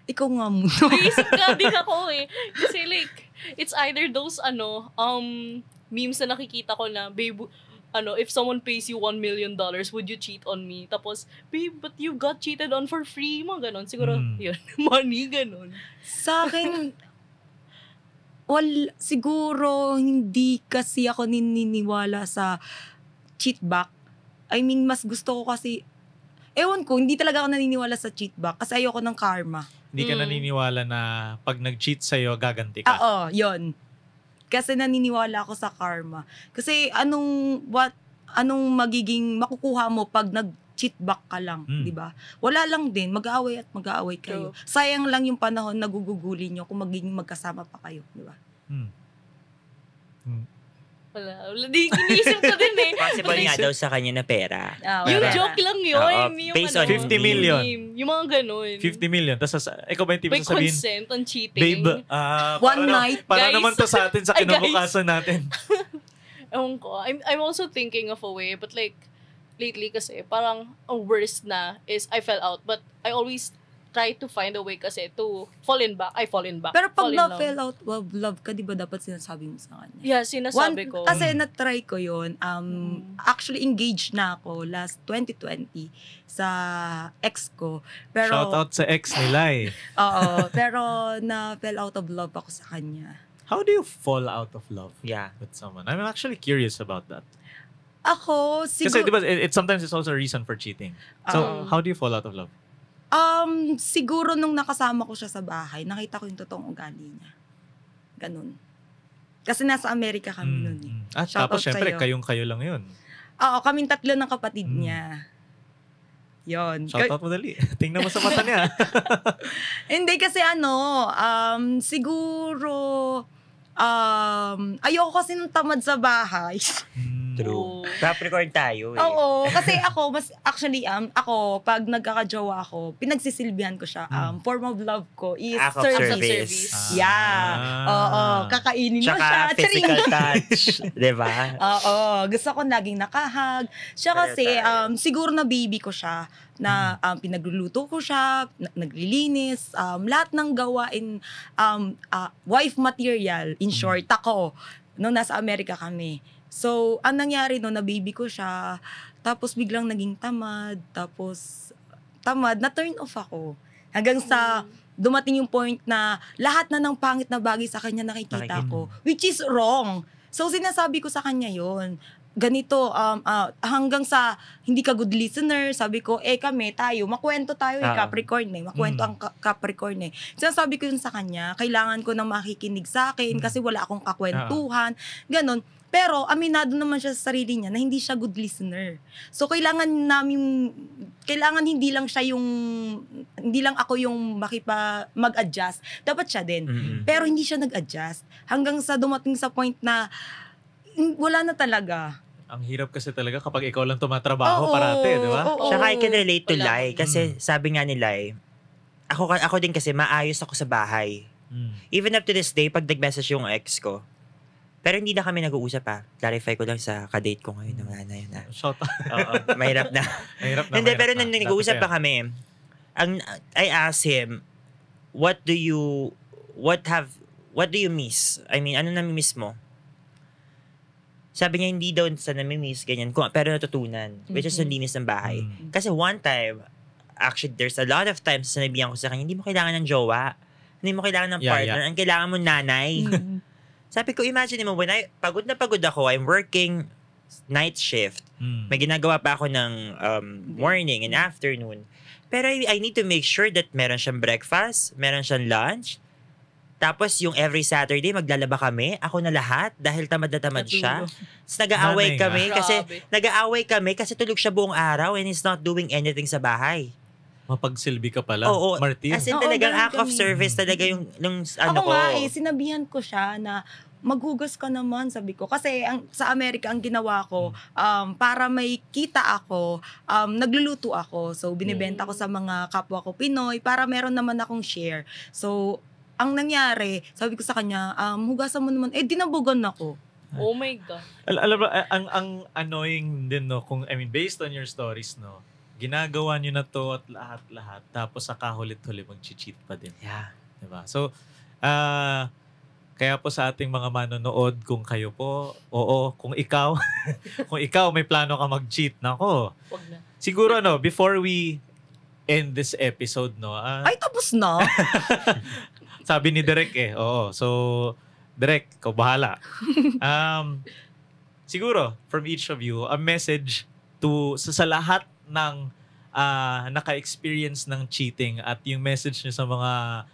S1: Ikaw nga muna. Naisip
S3: ka din <laughs> ako eh. Kasi like, it's either those ano, um, memes na nakikita ko na, babe, ano, if someone pays you one million dollars, would you cheat on me? Tapos, babe, but you got cheated on for free. Mga ganon. Siguro, mm. yun. <laughs> Money, ganon. Sa
S1: akin, Well, siguro hindi kasi ako nininiwala sa cheat back. I mean, mas gusto ko kasi, ewan ko, hindi talaga ako naniniwala sa cheat back kasi ayoko ng karma.
S4: Hindi ka mm. naniniwala na pag nag-cheat sa'yo, gaganti ka.
S1: Oo, yun. Kasi naniniwala ako sa karma. Kasi anong, what, anong magiging makukuha mo pag nag cheat back ka lang, mm. 'di ba? Wala lang din, mag-aaway at mag-aaway kayo. So, Sayang lang yung panahon na guguguli niyo kung magiging magkasama pa kayo, 'di ba? Mm.
S3: Wala. Wala. Di, iniisip ko din eh. <laughs> Possible nga daw
S2: sa kanya na pera. Oh, yung pera. joke lang yun. Oh, yung
S3: ano, based ano, on 50 million. Name. Yung mga ganun.
S4: 50 million. Tapos, ikaw ba yung
S2: tipo sasabihin? May
S3: consent on cheating. Babe,
S4: uh, One para, night. Para guys. naman to sa atin, sa <laughs> ah, kinabukasan natin.
S3: <laughs> Ewan ko. I'm, I'm also thinking of a way, but like, lately kasi parang ang worst na is I fell out. But I always try to find a way kasi to fall in back. I fall in back. Pero pag love, fell out,
S1: love, love ka, di ba dapat sinasabi mo sa kanya? Yeah, sinasabi One, ko. Kasi na-try ko yun. Um, mm. Actually, engaged na ako last 2020 sa ex ko. Pero, Shout out sa
S4: ex nila eh.
S1: <laughs> oo. Pero na fell out of love ako sa kanya.
S4: How do you fall out of love yeah. with someone? I'm actually curious about that.
S1: Ako, siguro... Kasi di ba,
S4: it, it, sometimes it's also a reason for cheating. So, um, how do you fall out of love?
S1: Um, siguro nung nakasama ko siya sa bahay, nakita ko yung totoong ugali niya. Ganun. Kasi nasa Amerika kami mm. noon eh.
S4: Ah, tapos syempre, sa'yo. kayong kayo lang yun.
S1: Oo, kaming tatlo ng kapatid mm. niya.
S4: Yun. Shout out mo dali. <laughs> Tingnan mo sa mata
S1: niya. <laughs> Hindi kasi ano, um, siguro, um, ayoko kasi nung tamad sa bahay. Mm.
S2: True. Capricorn tayo eh.
S1: Oo, kasi ako, mas actually, um, ako, pag nagkakajowa ako, pinagsisilbihan ko siya. Um, hmm. form of love ko is Act of service. service. Ah. Yeah. Oo, kakainin mo siya. Tsaka <laughs> physical touch, di ba? Oo, gusto ko naging nakahag. Siya kasi, um, siguro na baby ko siya na hmm. um, pinagluluto ko siya, na- naglilinis, um, lahat ng gawain, um, ah, wife material, in hmm. short, ako, nung nasa Amerika kami. So, ang nangyari no, na ko siya, tapos biglang naging tamad, tapos tamad, na turn off ako. Hanggang sa mm. dumating yung point na lahat na ng pangit na bagay sa kanya nakikita Nakikin. ko, which is wrong. So, sinasabi ko sa kanya yon ganito, um, uh, hanggang sa hindi ka good listener, sabi ko, eh kami, tayo, makwento tayo, eh, ah. Capricorn eh, makwento mm. ang Capricorn eh. Sinasabi ko yun sa kanya, kailangan ko nang makikinig sa akin mm. kasi wala akong kakwentuhan, ah. ganun. Pero aminado naman siya sa sarili niya na hindi siya good listener. So kailangan namin kailangan hindi lang siya yung hindi lang ako yung makipa mag-adjust. Dapat siya din. Mm-hmm. Pero hindi siya nag-adjust hanggang sa dumating sa point na hmm, wala na talaga.
S4: Ang hirap kasi talaga kapag ikaw lang tumatrabaho
S2: oo, parate, di ba? Oo, Saka I can relate to Lai kasi mm. sabi nga ni Lai, ako, ako din kasi maayos ako sa bahay. Mm. Even up to this day, pag nag-message yung ex ko, pero hindi na kami nag-uusap pa. Ah. Clarify ko lang sa kadate ko ngayon. nanay na yun. Ah. Oo. Mahirap na. <laughs> mahirap na. Hindi, pero nung nag-uusap pa kami, ang, I asked him, what do you, what have, what do you miss? I mean, ano nami-miss mo? Sabi niya, hindi daw sa nami-miss, ganyan. Pero natutunan, which is yung mm-hmm. linis ng bahay. Mm-hmm. Kasi one time, actually, there's a lot of times na sinabihan ko sa kanya, hindi mo kailangan ng jowa. Hindi mo kailangan ng yeah, partner. Yeah. Ang kailangan mo nanay. Mm-hmm. Sabi ko, imagine mo, when I, pagod na pagod ako, I'm working night shift. Mm. May ginagawa pa ako ng um, morning and afternoon. Pero I, I need to make sure that meron siyang breakfast, meron siyang lunch, tapos yung every Saturday, maglalaba kami. Ako na lahat dahil tamad na tamad siya. Tapos nag-aaway kami ah. kasi nag-aaway kami kasi tulog siya buong araw and he's not doing anything sa bahay. Mapagsilbi ka pala, Oo, Martin. As in Oo, talagang act of service talaga yung, yung ano Ako ko. nga eh,
S1: sinabihan ko siya na maghugas ka naman, sabi ko. Kasi ang, sa Amerika, ang ginawa ko, um, para may kita ako, um, nagluluto ako. So, binibenta ko sa mga kapwa ko Pinoy para meron naman akong share. So, ang nangyari, sabi ko sa kanya, um, hugasan mo naman. Eh, dinabugan ako. Oh my God.
S4: Al- alam mo, ang, ang annoying din, no, kung, I mean, based on your stories, no, ginagawa nyo na to at lahat-lahat, tapos sa kahulit-huli mag-cheat pa din. Yeah. Diba? So, uh, kaya po sa ating mga manonood, kung kayo po, oo, kung ikaw, <laughs> kung ikaw may plano ka mag-cheat, nako. Wag na. Siguro no, before we end this episode, no. Uh, Ay, tapos na. <laughs> sabi ni Direk eh, oo. So, Direk, ikaw bahala. <laughs> Um, siguro, from each of you, a message to sa, sa lahat ng uh, naka-experience ng cheating at yung message niyo sa mga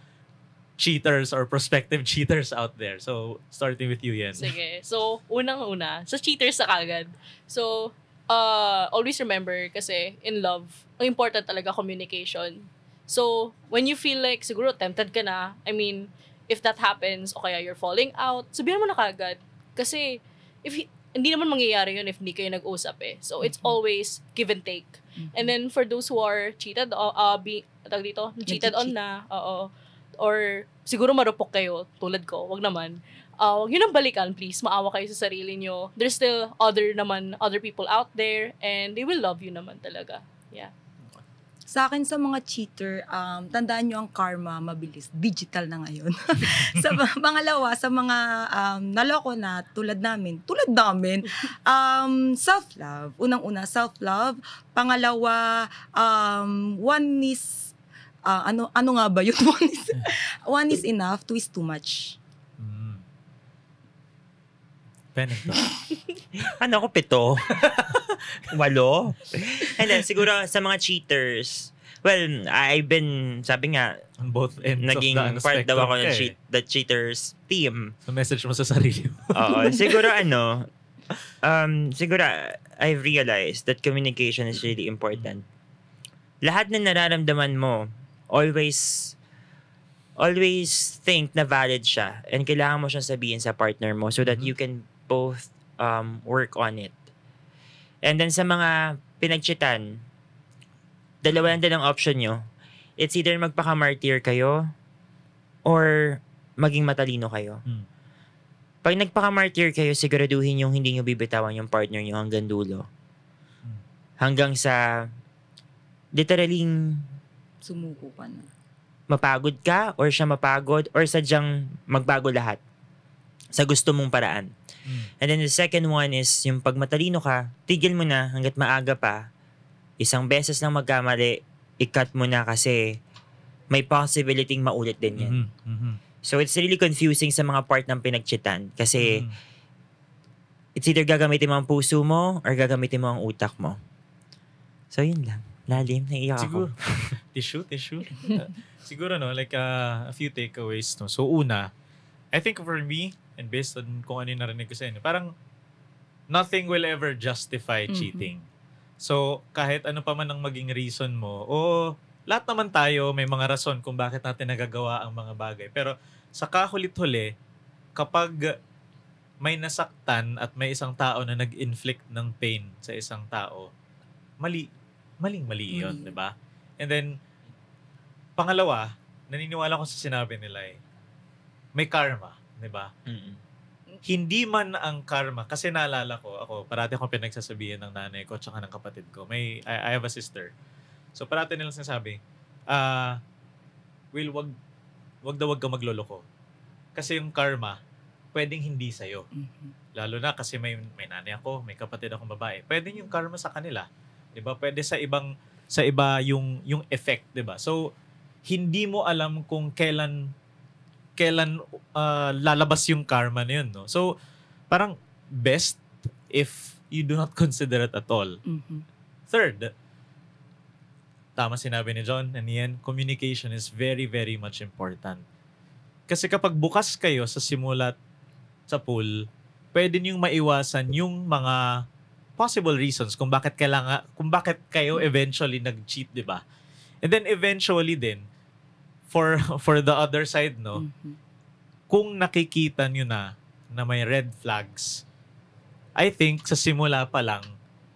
S4: cheaters or prospective <laughs> cheaters out there. So, starting with you, Yen.
S3: Sige. So, unang-una, sa cheaters sa kagad. So, uh, always remember kasi in love, ang important talaga communication. So, when you feel like siguro tempted ka na, I mean, if that happens o kaya you're falling out, sabihan mo na kagad. Kasi, if hindi naman mangyayari yun if hindi kayo nag-usap eh. So, it's mm-hmm. always give and take. Mm-hmm. And then, for those who are cheated, uh, be, tag dito, cheated on na, oo, or siguro marupok kayo, tulad ko, wag naman. Uh, wag nyo nang balikan, please. Maawa kayo sa sarili nyo. There's still other naman, other people out there, and they will love you naman talaga. Yeah.
S1: Sa akin sa mga cheater, um, tandaan nyo ang karma, mabilis. Digital na ngayon. <laughs> sa mga lawa, sa mga um, naloko na tulad namin, tulad namin, um, self-love. Unang-una, self-love. Pangalawa, um, one is, uh, ano, ano nga ba yun? <laughs> one is, one is enough, two is too much.
S4: Benetton.
S2: <laughs> ano ko, pito? <laughs> Walo? And then, siguro sa mga cheaters, well, I've been, sabi nga, On both ends naging of the part daw ako ng eh. cheat, the cheaters team. So message mo sa sarili mo. Oo. <laughs> Siguro ano, um, siguro I've realized that communication is really important. Lahat na nararamdaman mo, always always think na valid siya and kailangan mo siyang sabihin sa partner mo so that mm-hmm. you can both um, work on it. And then sa mga pinagchitan, dalawa lang din ang option nyo. It's either magpaka-martyr kayo or maging matalino kayo. Hmm. Pag nagpaka-martyr kayo, siguraduhin yung hindi nyo bibitawan yung partner nyo hanggang dulo. Hmm. Hanggang sa literally
S1: sumuko ka na.
S2: Mapagod ka or siya mapagod or sadyang magbago lahat sa gusto mong paraan. Mm. And then the second one is yung pag matalino ka, tigil mo na hanggat maaga pa. Isang beses lang magkamali, ikat mo na kasi may possibility maulit din yan. Mm-hmm. mm-hmm. So it's really confusing sa mga part ng pinagchitan kasi mm-hmm. it's either gagamitin mo ang puso mo or gagamitin mo ang utak mo. So yun lang. Lalim, naiyak Siguro,
S4: ako. <laughs> tissue, tissue. Uh, siguro no, like uh, a few takeaways. No? So una, I think for me, and based on kung ano yung narinig ko sa inyo, parang nothing will ever justify mm-hmm. cheating. So, kahit ano pa man ang maging reason mo, o lahat naman tayo may mga rason kung bakit natin nagagawa ang mga bagay. Pero sa kahulit-huli, kapag may nasaktan at may isang tao na nag-inflict ng pain sa isang tao, mali, maling-mali yun, di ba? And then, pangalawa, naniniwala ko sa sinabi nila eh, may karma. 'di ba? Mm-hmm hindi man ang karma, kasi naalala ko, ako, parati akong pinagsasabihan ng nanay ko at ng kapatid ko. May, I, I have a sister. So parati nilang sinasabi, ah, uh, Will, wag, wag daw wag ka magloloko. Kasi yung karma, pwedeng hindi sa'yo. Mm-hmm. Lalo na kasi may, may nanay ako, may kapatid akong babae. Pwede yung karma sa kanila. 'di ba? Pwede sa ibang sa iba yung yung effect, 'di ba? So hindi mo alam kung kailan kailan uh, lalabas yung karma na yun, no? So, parang best if you do not <laughs> consider it at all. Mm-hmm. Third, tama sinabi ni John, and yan, communication is very, very much important. Kasi kapag bukas kayo sa simulat sa pool, pwede niyong maiwasan yung mga possible reasons kung bakit kailangan kung bakit kayo eventually nag-cheat, 'di ba? And then eventually din for <laughs> for the other side no mm-hmm. kung nakikita niyo na na may red flags I think sa simula pa lang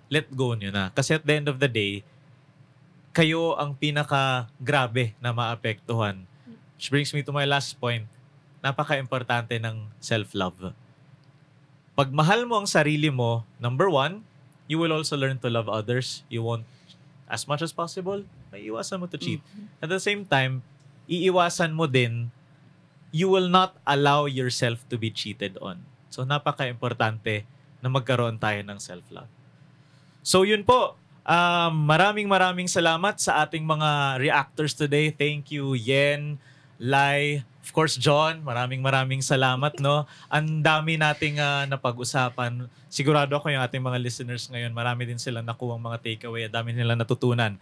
S4: let go niyo na kasi at the end of the day kayo ang pinaka grabe na maapektuhan which brings me to my last point napaka-importante ng self-love pag mahal mo ang sarili mo number one you will also learn to love others you won't as much as possible may iwasan mo to cheat mm-hmm. at the same time iiwasan mo din, you will not allow yourself to be cheated on. So, napaka-importante na magkaroon tayo ng self-love. So, yun po. Um, maraming maraming salamat sa ating mga reactors today. Thank you, Yen, Lai, of course, John. Maraming maraming salamat, no? Ang dami nating uh, napag-usapan. Sigurado ako yung ating mga listeners ngayon, marami din silang nakuha mga takeaway. Ang dami nila natutunan.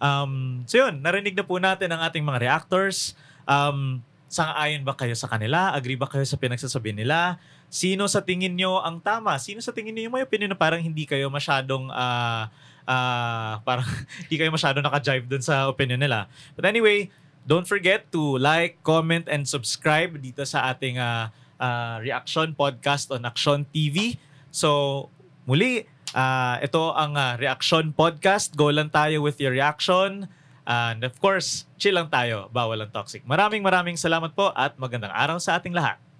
S4: Um, so yun, narinig na po natin ang ating mga reactors. Um, Sang-ayon ba kayo sa kanila? Agree ba kayo sa pinagsasabi nila? Sino sa tingin nyo ang tama? Sino sa tingin nyo yung may opinion na parang hindi kayo masyadong uh, uh, parang <laughs> hindi kayo masyadong nakajive dun sa opinion nila? But anyway, don't forget to like, comment, and subscribe dito sa ating uh, uh, reaction podcast on Action TV. So, muli, Uh, ito ang uh, Reaction Podcast. Go lang tayo with your reaction. And of course, chill lang tayo. Bawal ang toxic. Maraming maraming salamat po at magandang araw sa ating lahat.